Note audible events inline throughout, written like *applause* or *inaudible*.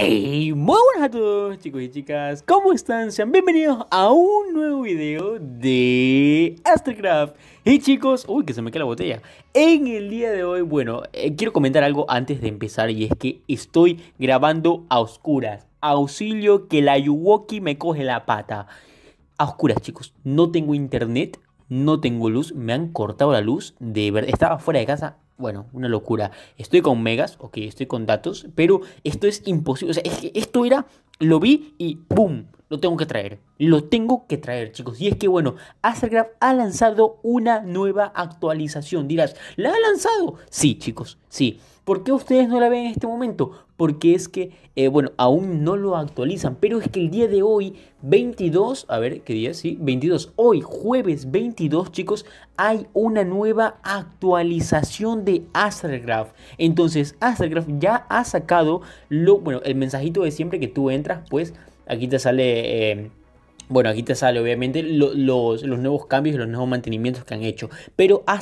Hey, muy buenas a todos chicos y chicas, ¿cómo están? Sean bienvenidos a un nuevo video de Astrocraft Y chicos, uy que se me cae la botella En el día de hoy, bueno, eh, quiero comentar algo antes de empezar Y es que estoy grabando a oscuras Auxilio que la Yuwoki me coge la pata A oscuras chicos, no tengo internet, no tengo luz Me han cortado la luz, de verdad, estaba fuera de casa bueno, una locura. Estoy con megas, ok, estoy con datos, pero esto es imposible. O sea, es que esto era, lo vi y ¡boom! Lo tengo que traer. Lo tengo que traer, chicos. Y es que, bueno, grab ha lanzado una nueva actualización. Dirás, ¿la ha lanzado? Sí, chicos, sí. ¿Por qué ustedes no la ven en este momento? Porque es que, eh, bueno, aún no lo actualizan. Pero es que el día de hoy, 22, a ver, ¿qué día? Sí, 22. Hoy, jueves 22, chicos, hay una nueva actualización de Astrograph. Entonces, Astrograph ya ha sacado lo, bueno, el mensajito de siempre que tú entras, pues aquí te sale... Em, bueno, aquí te sale obviamente los, los, nuevos cambios y los nuevos mantenimientos que han hecho. Pero ha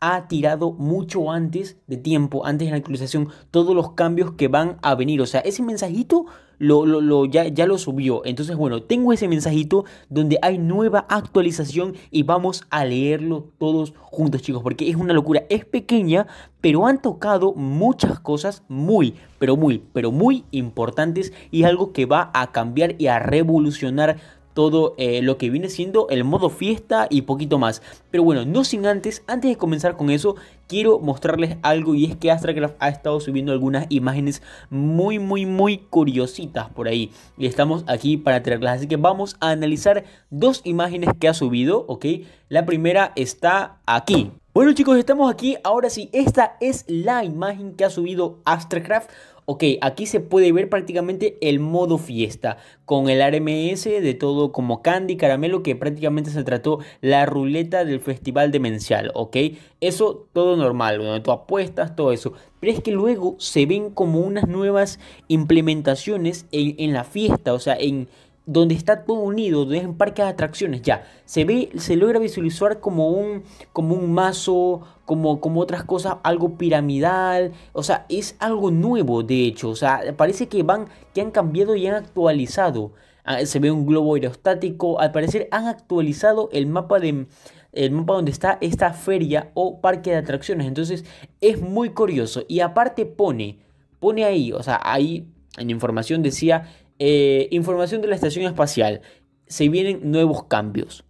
ha tirado mucho antes de tiempo, antes de la actualización, todos los cambios que van a venir. O sea, ese mensajito lo, lo, ya, ya, lo subió. Entonces, bueno, tengo ese mensajito donde hay nueva actualización y vamos a leerlo todos juntos, chicos, porque es una locura. Es pequeña, pero han tocado muchas cosas muy, pero muy, pero muy importantes y algo que va a cambiar y a revolucionar todo eh, lo que viene siendo el modo fiesta y poquito más. Pero bueno, no sin antes, antes de comenzar con eso, quiero mostrarles algo y es que Astracraft ha estado subiendo algunas imágenes muy muy muy curiositas por ahí y estamos aquí para traerlas así que vamos a analizar dos imágenes que ha subido ok la primera está aquí bueno chicos estamos aquí ahora sí esta es la imagen que ha subido Astracraft Ok, aquí se puede ver prácticamente el modo fiesta, con el RMS de todo como candy, caramelo, que prácticamente se trató la ruleta del festival demencial, ¿ok? Eso todo normal, donde tú apuestas, todo eso. Pero es que luego se ven como unas nuevas implementaciones en la fiesta, o sea, en, donde está todo unido, donde es un parque de atracciones, ya. Se ve, se logra visualizar como un, como un mazo, como, como otras cosas, algo piramidal. O sea, es algo nuevo, de hecho. O sea, parece que van, que han cambiado y han actualizado. Ah, se ve un globo aerostático. Al parecer han actualizado el mapa de el mapa donde está esta feria o parque de atracciones. Entonces, es muy curioso. Y aparte pone, pone ahí, o sea, ahí en información decía eh, información de la estación espacial. Se vienen nuevos cambios.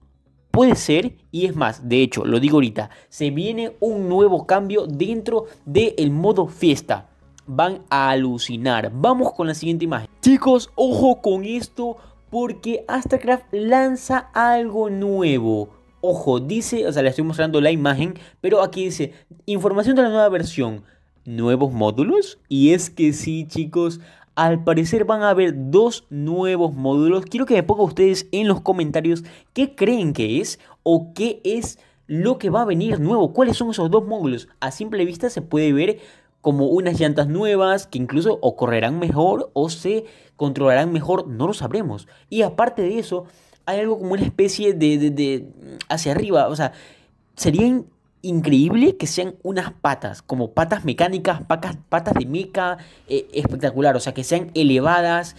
Puede ser, y es más, de hecho, lo digo ahorita, se viene un nuevo cambio dentro del modo fiesta. Van a alucinar. Vamos con la siguiente imagen. Chicos, ojo con esto porque Astacraft lanza algo nuevo. Ojo, dice, o sea, le estoy mostrando la imagen, pero aquí dice, información de la nueva versión, nuevos módulos. Y es que sí, chicos, al parecer van a haber dos nuevos módulos. Quiero que me pongan ustedes en los comentarios qué creen que es o qué es lo que va a venir nuevo. ¿Cuáles son esos dos módulos? A simple vista se puede ver como unas llantas nuevas que incluso o correrán mejor o se controlarán mejor, no lo sabremos. Y aparte de eso, hay algo como una especie de, mm, hacia arriba, o sea, serían increíble que sean unas patas, como patas mecánicas, patas, de mica eh, espectacular, o sea, que sean elevadas,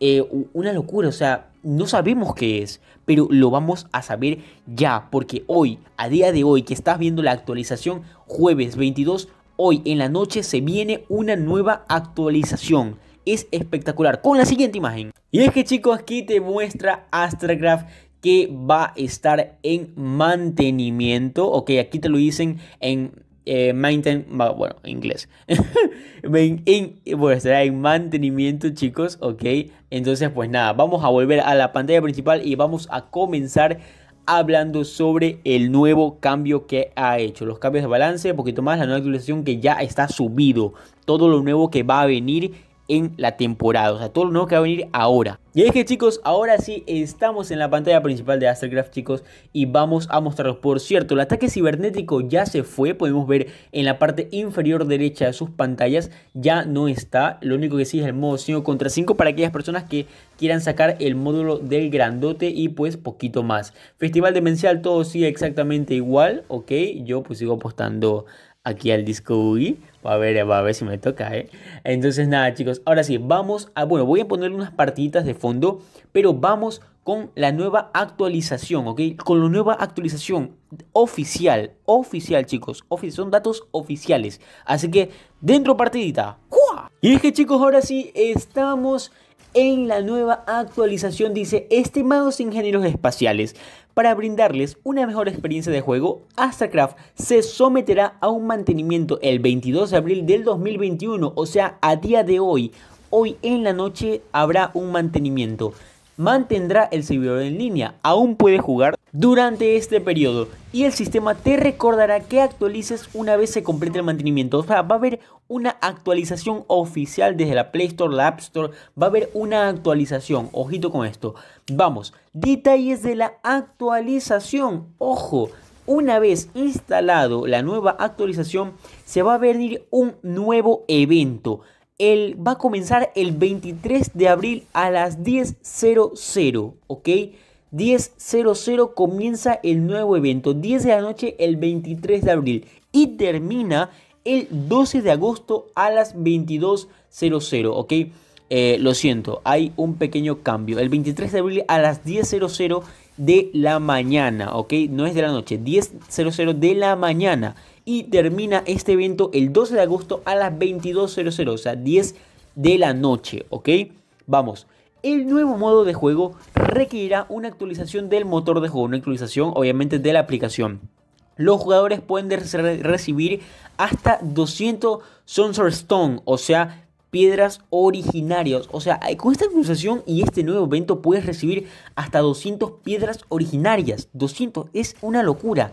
eh, una locura, o sea, no sabemos qué es, pero lo vamos a saber ya, porque hoy, a día de hoy, que estás viendo la actualización, jueves 22, hoy en la noche se viene una nueva actualización. Es espectacular, con la siguiente imagen. Y es que chicos, aquí te muestra Astrograph que va a estar en mantenimiento. Ok, aquí te lo dicen en eh, bueno, inglés. *laughs* en, en, bueno, en mantenimiento, chicos, ok. Entonces, pues nada, vamos a volver a la pantalla principal y vamos a comenzar hablando sobre el nuevo cambio que ha hecho. Los cambios de balance, un poquito más, la nueva actualización que ya está subido. Todo lo nuevo que va a venir en la temporada, o sea, todo lo nuevo que va a venir ahora. Y es que chicos, ahora sí estamos en la pantalla principal de Astercraft chicos y vamos a mostraros, por cierto, el ataque cibernético ya se fue, podemos ver en la parte inferior derecha de sus pantallas, ya no está, lo único que sí es el modo 5 contra 5 para aquellas personas que quieran sacar el módulo del grandote y pues poquito más. Festival demencial todo sigue exactamente igual, ok, yo pues sigo apostando aquí al disco Boogie. A ver, a ver si me toca, ¿eh? Entonces, nada, chicos. Ahora sí, vamos a... Bueno, voy a poner unas partiditas de fondo. Pero vamos con la nueva actualización, ¿ok? Con la nueva actualización oficial. Oficial, chicos. son datos oficiales. Así que, dentro partidita. Y es que, chicos, ahora sí estamos en la nueva actualización dice, estimados ingenieros espaciales, para brindarles una mejor experiencia de juego, Astracraft se someterá a un mantenimiento el 22 de abril del 2021, o sea, a día de hoy. Hoy en la noche habrá un mantenimiento mantendrá el servidor en línea, aún puede jugar durante este periodo y el sistema te recordará que actualices una vez se complete el mantenimiento. O sea, va a haber una actualización oficial desde la Play Store, la App Store, va a haber una actualización. Ojito con esto. Vamos, detalles de la actualización. Ojo, una vez instalado la nueva actualización, se va a venir un nuevo evento el, va a comenzar el 23 de abril a las 10.00, ¿ok? 10.00 comienza el nuevo evento, 10 de la noche el 23 de abril y termina el 12 de agosto a las 22.00, ¿ok? Eh, lo siento, hay un pequeño cambio. El 23 de abril a las 10.00 de la mañana, ¿ok? No es de la noche, 10.00 de la mañana y termina este evento el 12 de agosto a las 22.00, o sea, 10 de la noche, ¿ok? Vamos. El nuevo modo de juego requerirá una actualización del motor de juego, una actualización obviamente de la aplicación. Los jugadores pueden recibir hasta 200 Sunset Stone, o sea, piedras originarias. O sea, con esta actualización y este nuevo evento puedes recibir hasta 200 piedras originarias. 200 es una locura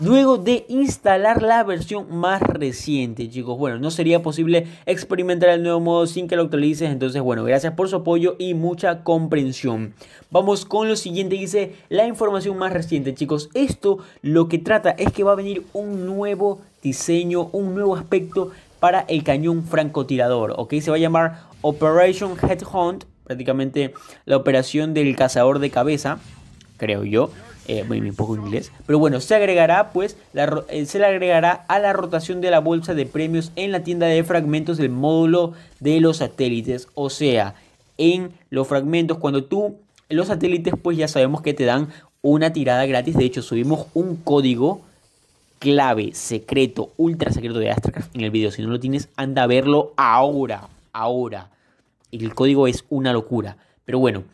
luego de instalar la versión más reciente, chicos. Bueno, no sería posible experimentar el nuevo modo sin que lo actualices. Entonces, bueno, gracias por su apoyo y mucha comprensión. Vamos con lo siguiente, dice la información más reciente, chicos. Esto lo que trata es que va a venir un nuevo diseño, un nuevo aspecto para el cañón francotirador, ¿ok? Se va a llamar Operation Headhunt, prácticamente la operación del cazador de cabeza, creo yo eh, muy, muy poco inglés, pero bueno, se agregará pues, eh, se le agregará a la rotación de la bolsa de premios en la tienda de fragmentos del módulo de los satélites, o sea, en los fragmentos, cuando tú, los satélites pues ya sabemos que te dan una tirada gratis, de hecho subimos un código clave, secreto, ultra secreto de Astracraft en el video, si no lo tienes, anda a verlo ahora, ahora, el código es una locura, pero bueno,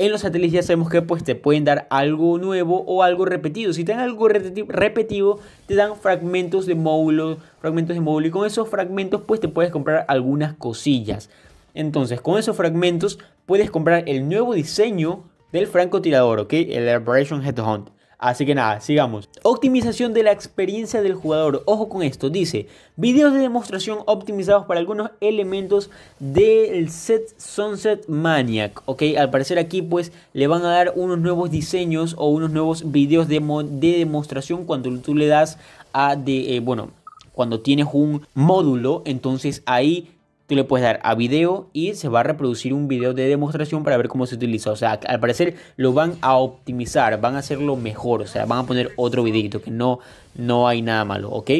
en los satélites ya sabemos que pues te pueden dar algo nuevo o algo repetido. Si te dan algo repetido, te dan fragmentos de módulo, fragmentos de módulo y con esos fragmentos pues te puedes comprar algunas cosillas. Entonces, con esos fragmentos puedes comprar el nuevo diseño del francotirador, ¿ok? El Operation Headhunt. Así que nada, sigamos. Optimización de la experiencia del jugador. Ojo con esto, dice, videos de demostración optimizados para algunos elementos del set Sunset Maniac. Ok, al parecer aquí pues le van a dar unos nuevos diseños o unos nuevos videos de, demostración cuando tú le das a, de, eh, bueno, cuando tienes un módulo, entonces ahí tú le puedes dar a video y se va a reproducir un video de demostración para ver cómo se utiliza. O sea, al parecer lo van a optimizar, van a hacerlo mejor, o sea, van a poner otro videito que no, no hay nada malo, ¿ok?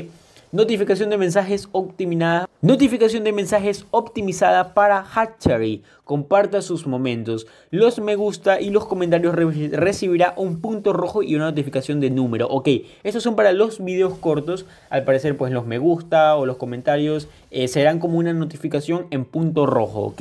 Notificación de mensajes optimizada. Notificación de mensajes optimizada para Hatchery. Comparta sus momentos. Los me gusta y los comentarios recibirá un punto rojo y una notificación de número. Ok, estos son para los videos cortos. Al parecer, pues los me gusta o los comentarios eh, serán como una notificación en punto rojo, ¿ok?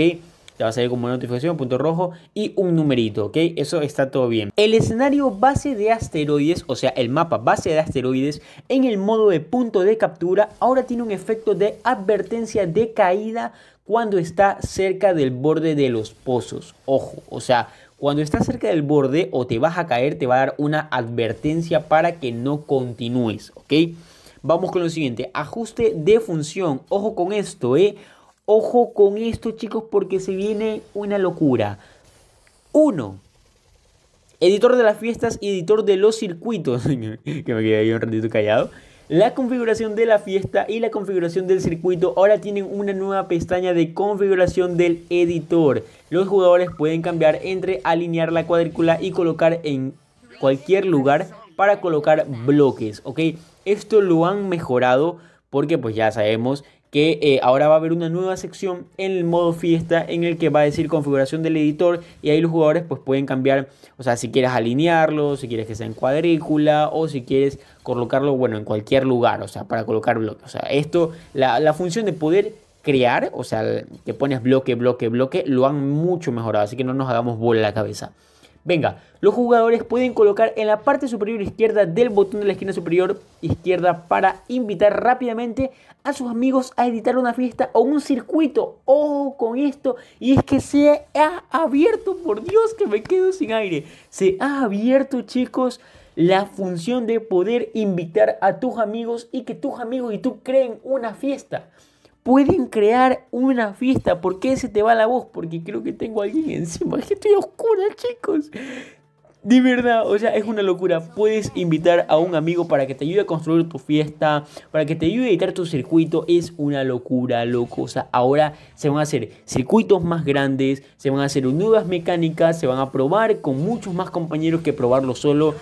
te va a salir como una notificación, punto rojo y un numerito, ¿ok? Eso está todo bien. El escenario base de asteroides, o sea, el mapa base de asteroides en el modo de punto de captura ahora tiene un efecto de advertencia de caída cuando está cerca del borde de los pozos. Ojo, o sea, cuando está cerca del borde o te vas a caer, te va a dar una advertencia para que no continúes, ¿ok? Vamos con lo siguiente, ajuste de función. Ojo con esto, ¿eh? Ojo con esto, chicos, porque se viene una locura. Uno, editor de las fiestas y editor de los circuitos, *laughs* que me quedé ahí un ratito callado. La configuración de la fiesta y la configuración del circuito ahora tienen una nueva pestaña de configuración del editor. Los jugadores pueden cambiar entre alinear la cuadrícula y colocar en cualquier lugar para colocar bloques, ¿ok? Esto lo han mejorado porque pues ya sabemos que eh, ahora va a haber una nueva sección en el modo fiesta en el que va a decir configuración del editor y ahí los jugadores pues pueden cambiar, o sea, si quieres alinearlo, si quieres que sea en cuadrícula o si quieres colocarlo, bueno, en cualquier lugar, o sea, para colocar bloques. O sea, esto, la, la función de poder crear, o sea, que pones bloque, bloque, bloque, lo han mucho mejorado, así que no nos hagamos bola la cabeza. Venga, los jugadores pueden colocar en la parte superior izquierda del botón de la esquina superior izquierda para invitar rápidamente a sus amigos a editar una fiesta o un circuito. Ojo con esto, y es que se ha abierto, por Dios que me quedo sin aire. Se ha abierto, chicos, la función de poder invitar a tus amigos y que tus amigos y tú creen una fiesta pueden crear una fiesta. ¿Por qué se te va la voz? Porque creo que tengo a alguien encima. Es que estoy oscura, chicos. De verdad, o sea, es una locura. Puedes invitar a un amigo para que te ayude a construir tu fiesta, para que te ayude a editar tu circuito. Es una locura, loco. O sea, ahora se van a hacer circuitos más grandes, se van a hacer nuevas mecánicas, se van a probar con muchos más compañeros que probarlo solo.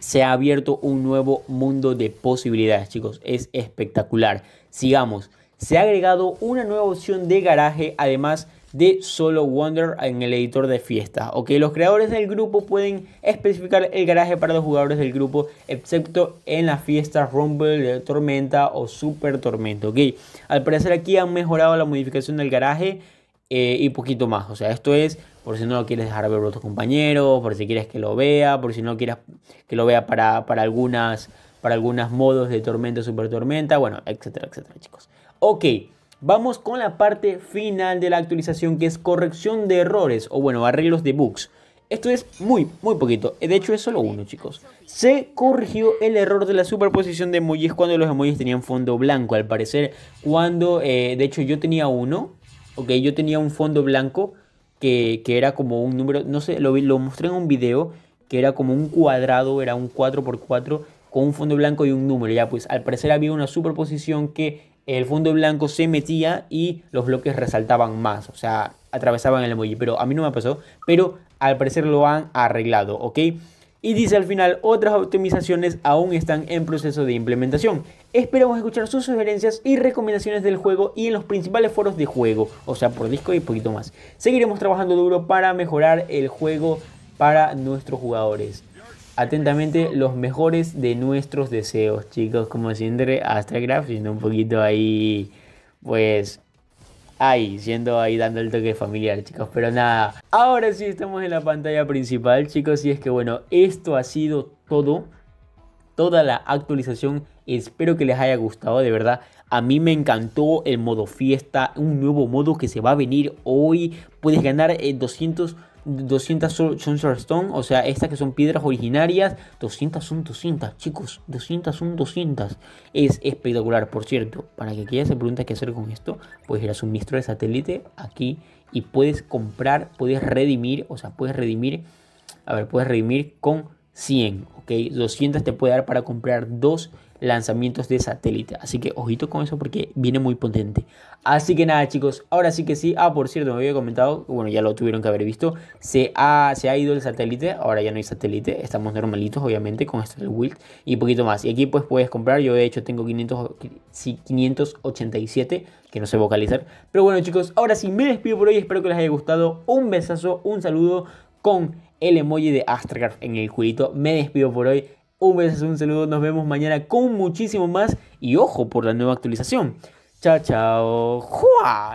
Se ha abierto un nuevo mundo de posibilidades, chicos. Es espectacular. Sigamos se ha agregado una nueva opción de garaje además de solo Wonder en el editor de fiesta. Ok, los creadores del grupo pueden especificar el garaje para los jugadores del grupo, excepto en las fiestas Rumble, Tormenta o Super Tormenta. Ok, al parecer aquí han mejorado la modificación del garaje eh, y poquito más. O sea, esto es por si no lo quieres dejar ver a tus compañeros, por si quieres que lo vea, por si no quieres que lo vea para, algunas para algunos modos de tormenta, super tormenta, bueno, etcétera, etcétera, chicos. Ok, vamos con la parte final de la actualización que es corrección de errores o bueno, arreglos de bugs. Esto es muy, muy poquito. De hecho, es solo uno, chicos. Se corrigió el error de la superposición de emojis cuando los emojis tenían fondo blanco. Al parecer, cuando... Eh, de hecho, yo tenía uno. Ok, yo tenía un fondo blanco que, era como un número... No sé, lo, lo mostré en un video que era como un cuadrado, era un 4x4 con un fondo blanco y un número. Ya, pues al parecer había una superposición que el fondo blanco se metía y los bloques resaltaban más, o sea, atravesaban el emoji, pero a mí no me pasó, pero al parecer lo han arreglado, ¿ok? Y dice al final, otras optimizaciones aún están en proceso de implementación. Esperamos escuchar sus sugerencias y recomendaciones del juego y en los principales foros de juego, o sea, por disco y poquito más. Seguiremos trabajando duro para mejorar el juego para nuestros jugadores atentamente los mejores de nuestros deseos, chicos. Como siempre, Astrograph este siendo un poquito ahí, pues, ahí, siendo ahí dando el toque familiar, chicos. Pero nada, ahora sí estamos en la pantalla principal, chicos. Y es que bueno, esto ha sido todo. Toda la actualización, espero que les haya gustado, de verdad. A mí me encantó el modo fiesta, un nuevo modo que se va a venir hoy. Puedes ganar 200 eh, 200 son Stone, o sea, estas que son piedras originarias, 200 son 200, chicos, 200 son 200. Es espectacular, por cierto, para que quieras se qué hacer con esto, puedes ir a suministro de satélite aquí y puedes comprar, puedes redimir, o sea, puedes redimir, a ver, puedes redimir con 100, ok, 200 te puede dar para comprar dos lanzamientos de satélite. Así que ojito con eso porque viene muy potente. Así que nada chicos, ahora sí que sí. Ah, por cierto, me había comentado, bueno, ya lo tuvieron que haber visto. Se ha, se ha ido el satélite, ahora ya no hay satélite. Estamos normalitos, obviamente, con esto del wild y poquito más. Y aquí pues puedes comprar, yo de hecho tengo 500, 587, que no sé vocalizar. Pero bueno chicos, ahora sí, me despido por hoy. Espero que les haya gustado. Un besazo, un saludo con el emoji de Astrograph en el culito. Me despido por hoy. Un beso, un saludo, nos vemos mañana con muchísimo más y ojo por la nueva actualización. Chao, chao.